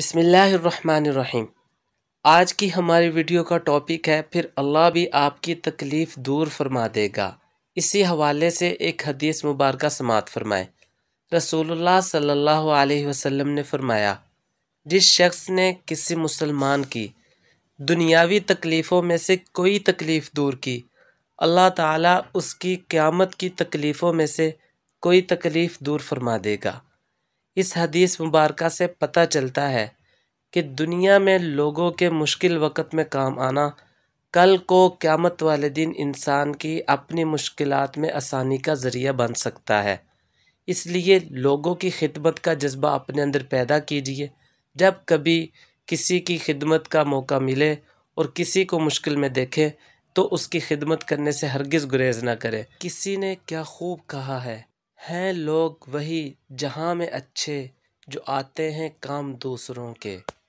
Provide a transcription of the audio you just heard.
बिसमीम आज की हमारी वीडियो का टॉपिक है फिर अल्लाह भी आपकी तकलीफ़ दूर फरमा देगा इसी हवाले से एक हदीस मुबारक समात फरमाए रसूलुल्लाह सल्लल्लाहु अलैहि वसल्लम ने फरमाया जिस शख्स ने किसी मुसलमान की दुनियावी तकलीफ़ों में से कोई तकलीफ़ दूर की अल्लाह ताला उसकी क़्यामत की तकलीफ़ों में से कोई तकलीफ़ दूर फरमा देगा इस हदीस मुबारक से पता चलता है कि दुनिया में लोगों के मुश्किल वक़्त में काम आना कल को क़्यामत वाले दिन इंसान की अपनी मुश्किल में आसानी का ज़रिया बन सकता है इसलिए लोगों की खिदमत का जज्बा अपने अंदर पैदा कीजिए जब कभी किसी की खिदमत का मौका मिले और किसी को मुश्किल में देखें तो उसकी खिदमत करने से हरगिज़ गुरेज ना करें किसी ने क्या खूब कहा है हैं लोग वही जहाँ में अच्छे जो आते हैं काम दूसरों के